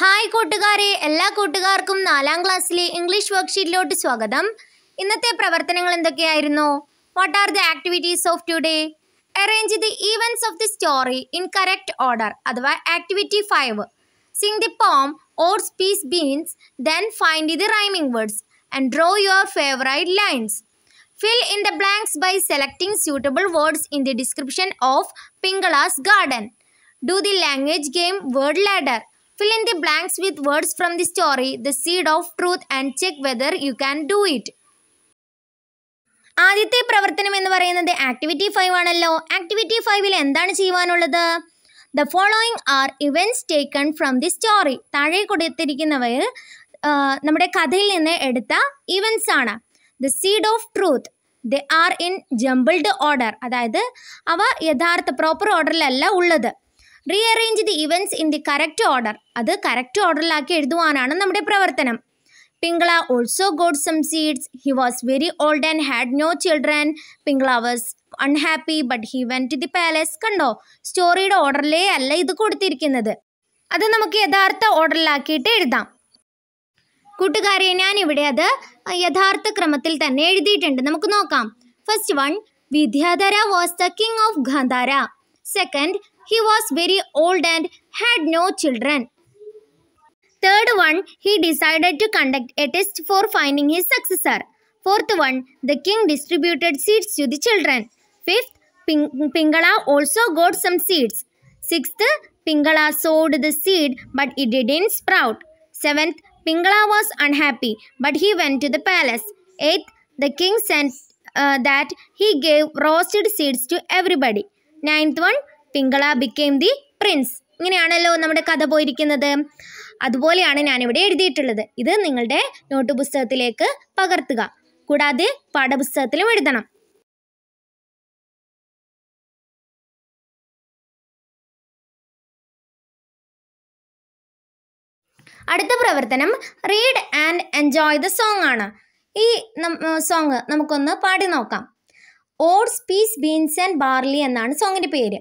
Hi കൂട്ടുകാരെ എല്ലാ കൂട്ടുകാർക്കും നാലാം ക്ലാസ്സിലെ ഇംഗ്ലീഷ് വർക്ക്ഷീറ്റിലോട്ട് സ്വാഗതം ഇന്നത്തെ പ്രവർത്തനങ്ങൾ എന്തൊക്കെയായിരുന്നു what are the activities of today arrange the events of the story in correct order അഥവാ activity five sing the poem ഓർ peas beans then find the rhyming words and draw your favourite lines fill in the blanks by selecting suitable words in the description of Pingala's garden do the language game word ladder fill in the blanks with words from the story, the seed of truth and check whether you can do it. ആദ്യത്തെ പ്രവർത്തനം എന്ന് പറയുന്നത് activity five ആണല്ലോ activity ഫൈവിൽ എന്താണ് ചെയ്യുവാനുള്ളത് the following are events taken from the story താഴെ കൊടുത്തിരിക്കുന്നവയിൽ നമ്മുടെ കഥയിൽ നിന്ന് എടുത്ത ഇവൻസ് ആണ് the seed of truth the are in jumbled order അതായത് അവ യഥാർത്ഥ പ്രോപ്പർ ഓർഡറിലല്ല ഉള്ളത് rearrange the events in the correct order അത് കറക്റ്റ് ഓർഡറിലാക്കി എഴുതുവാനാണ് നമ്മുടെ പ്രവർത്തനം Pingala also got some seeds he was very old and had no children Pingala was unhappy but he went to the palace കണ്ടോ സ്റ്റോറിയുടെ ഓർഡറിലേ അല്ല ഇത് കൊടുത്തിരിക്കുന്നത് അത് നമുക്ക് യഥാർത്ഥ ഓർഡറിലാക്കിയിട്ട് എഴുതാം കൂട്ടുകാരെ ഞാനിവിടെ അത് യഥാർത്ഥ ക്രമത്തിൽ തന്നെ എഴുതിയിട്ടുണ്ട് നമുക്ക് നോക്കാം first one Vidyadhara was the king of Gandhara second He was very old and had no children. Third one, he decided to conduct a test for finding his successor. Fourth one, the king distributed seeds to the children. Fifth, Ping Pingala also got some seeds. Sixth, Pingala sowed the seed but it didn't sprout. Seventh, Pingala was unhappy but he went to the palace. Eighth, the king sent uh, that he gave roasted seeds to everybody. Ninth one, Pingala became the prince ഇങ്ങനെയാണല്ലോ നമ്മുടെ കഥ പോയിരിക്കുന്നത് അതുപോലെയാണ് ഞാനിവിടെ എഴുതിയിട്ടുള്ളത് ഇത് നിങ്ങളുടെ not പുസ്തകത്തിലേക്ക് പകർത്തുക കൂടാതെ പാഠപുസ്തകത്തിലും എഴുതണം അടുത്ത പ്രവർത്തനം read and enjoy the song ആണ് ഈ സോങ് നമുക്കൊന്ന് പാടി നോക്കാം oats peas beans and barley എന്നാണ് സോങ്ങിൻ്റെ പേര്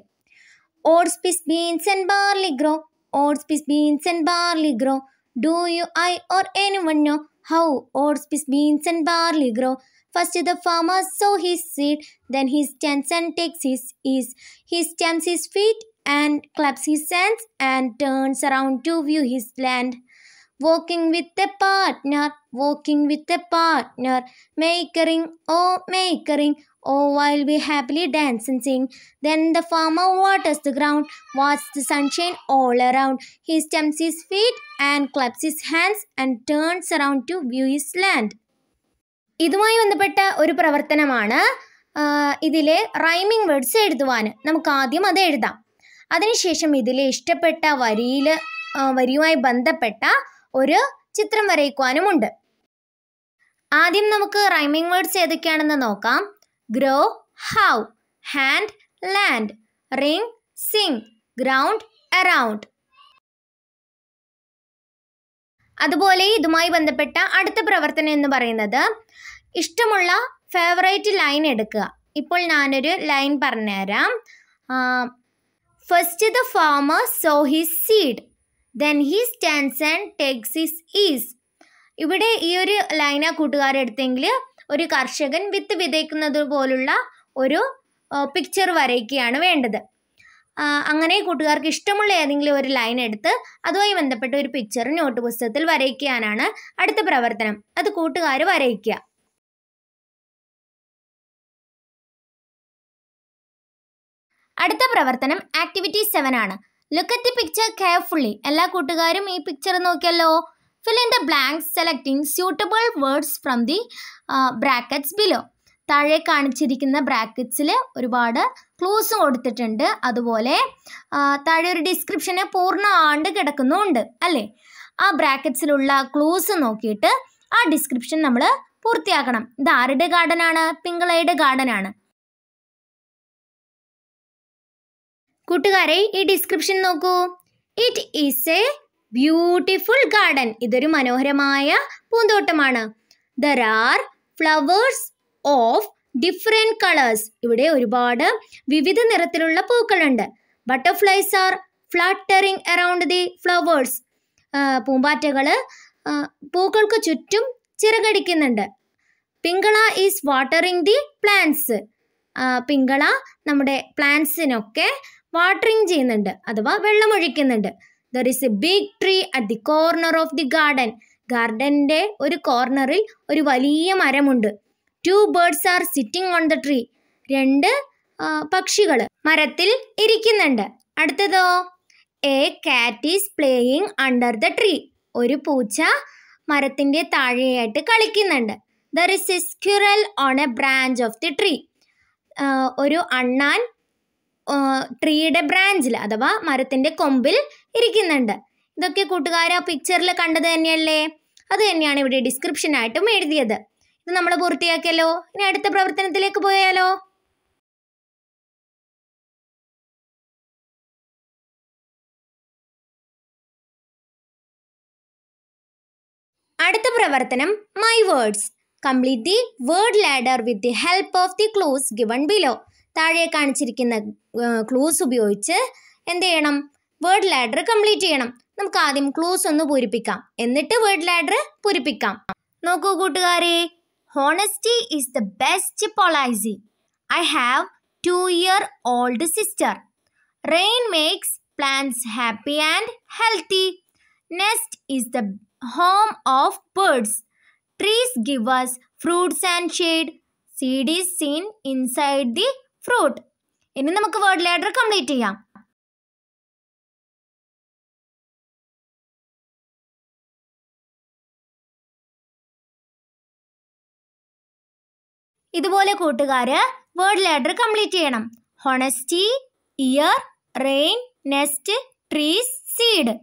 Oats, peas, beans and barley grow. Oats, peas, beans and barley grow. Do you, I or anyone know how oats, peas, beans and barley grow? First the farmer sow his seed, then he stands and takes his ease. He stamps his feet and claps his hands and turns around to view his land. walking with a partner, walking with a partner, makering, oh makering, oh while we happily dance and sing. Then the farmer waters the ground, watches the sunshine all around. He stamps his feet and claps his hands and turns around to view his land. ഇതുമായി ബന്ധപ്പെട്ട ഒരു പ്രവർത്തനമാണ് ഇതിലെ rhyming words എഴുതുവാൻ നമുക്ക് ആദ്യം അത് എഴുതാം അതിനുശേഷം ഇതിലെ ഇഷ്ടപ്പെട്ട വരിയിൽ വരിയുമായി ബന്ധപ്പെട്ട ഒരു ചിത്രം വരയ്ക്കുവാനുമുണ്ട് ആദ്യം നമുക്ക് റൈമിംഗ് വേർഡ്സ് ഏതൊക്കെയാണെന്ന് നോക്കാം grow how hand land ring sing ground around അതുപോലെ ഇതുമായി ബന്ധപ്പെട്ട അടുത്ത പ്രവർത്തനം എന്ന് പറയുന്നത് ഇഷ്ടമുള്ള ഫേവറേറ്റ് ലൈൻ എടുക്കുക ഇപ്പോൾ ഞാനൊരു ലൈൻ പറഞ്ഞുതരാം first the farmer sow his seed then he stands and takes his ease ഇവിടെ ഈ ഒരു ലൈന കൂട്ടുകാരെടുത്തെങ്കിൽ ഒരു കർഷകൻ വിത്ത് വിതയ്ക്കുന്നത് പോലുള്ള ഒരു പിക്ചർ വരയ്ക്കുകയാണ് വേണ്ടത് അങ്ങനെ കൂട്ടുകാർക്ക് ഇഷ്ടമുള്ള ഏതെങ്കിലും ഒരു ലൈൻ എടുത്ത് അതുമായി ബന്ധപ്പെട്ട ഒരു പിക്ചർ നോട്ട് പുസ്തകത്തിൽ വരയ്ക്കാനാണ് അടുത്ത പ്രവർത്തനം അത് കൂട്ടുകാർ വരയ്ക്കുക അടുത്ത പ്രവർത്തനം ആക്ടിവിറ്റി സെവൻ ആണ് look at the picture carefully എല്ലാ കൂട്ടുകാരും ഈ പിക്ചർ നോക്കിയല്ലോ fill in the blanks selecting suitable words from the brackets below താഴെ കാണിച്ചിരിക്കുന്ന ബ്രാക്കറ്റ്സിൽ ഒരുപാട് ക്ലൂസ് കൊടുത്തിട്ടുണ്ട് അതുപോലെ താഴെ ഒരു ഡിസ്ക്രിപ്ഷന് പൂർണ്ണ ആണ്ട് കിടക്കുന്നുണ്ട് അല്ലേ ആ ബ്രാക്കറ്റ്സിലുള്ള ക്ലൂസ് നോക്കിയിട്ട് ആ ഡിസ്ക്രിപ്ഷൻ നമ്മൾ പൂർത്തിയാക്കണം ഇത് ആരുടെ ഗാർഡനാണ് പിങ്കളയുടെ ഗാർഡനാണ് കൂട്ടുകാരെ ഈ ഡിസ്ക്രിപ്ഷൻ നോക്കൂ it is a beautiful garden ഇതൊരു മനോഹരമായ പൂന്തോട്ടമാണ് there are flowers of different colours ഇവിടെ ഒരുപാട് വിവിധ നിറത്തിലുള്ള പൂക്കളുണ്ട് butterflies are fluttering around the flowers പൂമ്പാറ്റകൾ പൂക്കൾക്ക് ചുറ്റും ചിറകടിക്കുന്നുണ്ട് Pingala is watering the plants Pingala നമ്മുടെ പ്ലാന്റ്സിനൊക്കെ വാട്ടറിങ് ചെയ്യുന്നുണ്ട് അഥവാ വെള്ളമൊഴിക്കുന്നുണ്ട് there is a big tree at the corner of the garden ഗാർഡൻ്റെ ഒരു കോർണറിൽ ഒരു വലിയ മരമുണ്ട് two birds are sitting on the tree രണ്ട് പക്ഷികൾ മരത്തിൽ ഇരിക്കുന്നുണ്ട് അടുത്തതോ a cat is playing under the tree ഒരു പൂച്ച മരത്തിൻ്റെ താഴെയായിട്ട് കളിക്കുന്നുണ്ട് there is a squirrel on a branch of the tree ഒരു അണ്ണാൻ ട്രീയുടെ ബ്രാഞ്ചിൽ അഥവാ മരത്തിൻ്റെ കൊമ്പിൽ ഇരിക്കുന്നുണ്ട് ഇതൊക്കെ കൂട്ടുകാർ ആ പിക്ചറിൽ കണ്ടത് തന്നെയല്ലേ അത് തന്നെയാണ് ഇവിടെ ഡിസ്ക്രിപ്ഷനായിട്ടും എഴുതിയത് ഇത് നമ്മൾ പൂർത്തിയാക്കിയല്ലോ ഇനി അടുത്ത പ്രവർത്തനത്തിലേക്ക് പോയാലോ അടുത്ത പ്രവർത്തനം my words complete the word ladder with the help of the clues given below താഴെ കാണിച്ചിരിക്കുന്ന ക്ലൂസ് ഉപയോഗിച്ച് എന്ത് ചെയ്യണം വേർഡ് ലാഡർ കംപ്ലീറ്റ് ചെയ്യണം നമുക്ക് ആദ്യം ക്ലൂസ് ഒന്ന് പൂരിപ്പിക്കാം എന്നിട്ട് വേർഡ് ലാഡർ പൂരിപ്പിക്കാം നോക്കൂ കൂട്ടുകാരെ honesty is the best policy I have two year old sister rain makes plants happy and healthy nest is the home of birds trees give us fruits and shade. Seed is seen inside the fruit ഇനി നമുക്ക് word ladder complete ചെയ്യാം ഇതുപോലെ കൂട്ടുകാര് word ladder complete ചെയ്യണം honesty year rain nest trees seed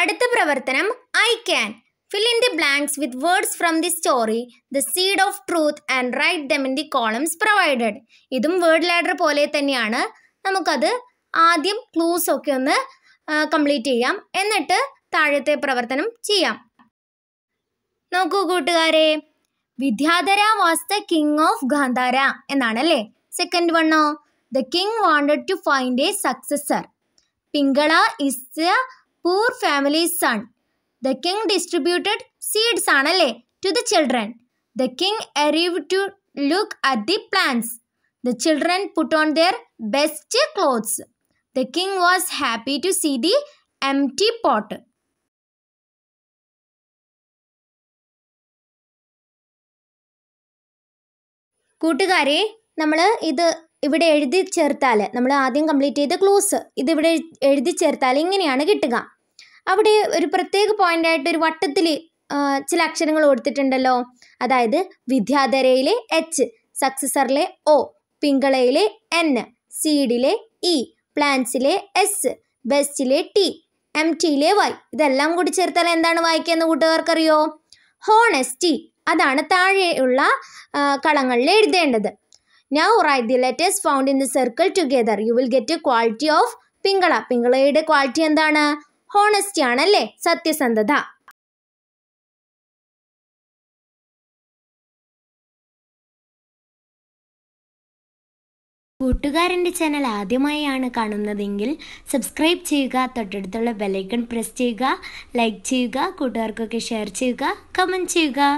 അടുത്ത പ്രവർത്തനം I can fill in the blanks with words from the story the seed of truth and write them in the columns provided ഇതും word ladder പോലെ തന്നെയാണ് നമുക്കത് ആദ്യം clues ഒക്കെ ഒന്ന് complete ചെയ്യാം എന്നിട്ട് താഴത്തെ പ്രവർത്തനം ചെയ്യാം നോക്കൂ കൂട്ടുകാരെ Vidyadhara was the king of Gandhara എന്നാണല്ലേ സെക്കൻഡ് വണ്ണോ the king wanted to find a successor Pingala is the poor family son the king distributed seeds ആണല്ലേ to the children the king arrive to look at the plants the children put on their best clothes the king was happy to see the empty pot കൂട്ടുകാരെ നമ്മൾ ഇത് ഇവിടെ എഴുതി ചേർത്താൽ നമ്മൾ ആദ്യം complete ചെയ്ത ക്ലോസ് ഇതിവിടെ എഴുതി ചേർത്താൽ ഇങ്ങനെയാണ് കിട്ടുക അവിടെ ഒരു പ്രത്യേക ആയിട്ട് ഒരു വട്ടത്തിൽ ചില അക്ഷരങ്ങൾ കൊടുത്തിട്ടുണ്ടല്ലോ അതായത് വിദ്യാധരയിലെ എച്ച് സക്സസറിലെ ഒ പിങ്കളയിലെ എൻ സീഡിലെ ഇ പ്ലാൻസിലെ എസ് ബെസ്റ്റിലെ ടി എം ടിയിലെ വൈ ഇതെല്ലാം കൂടി ചേർത്താൽ എന്താണ് വായിക്കുക കൂട്ടുകാർക്കറിയോ ഹോണസ്റ്റി അതാണ് താഴെയുള്ള കളങ്ങളിൽ എഴുതേണ്ടത് now write the letters found in the circle together you will get a quality of Pingala പിങ്കളയുടെ ക്വാളിറ്റി എന്താണ് ഹോണസ്റ്റി ആണല്ലേ സത്യസന്ധത കൂട്ടുകാരൻ്റെ ചാനൽ ആദ്യമായാണ് കാണുന്നതെങ്കിൽ സബ്സ്ക്രൈബ് ചെയ്യുക തൊട്ടടുത്തുള്ള ബെലൈക്കൺ പ്രസ് ചെയ്യുക ലൈക്ക് ചെയ്യുക കൂട്ടുകാർക്കൊക്കെ ഷെയർ ചെയ്യുക കമൻറ്റ് ചെയ്യുക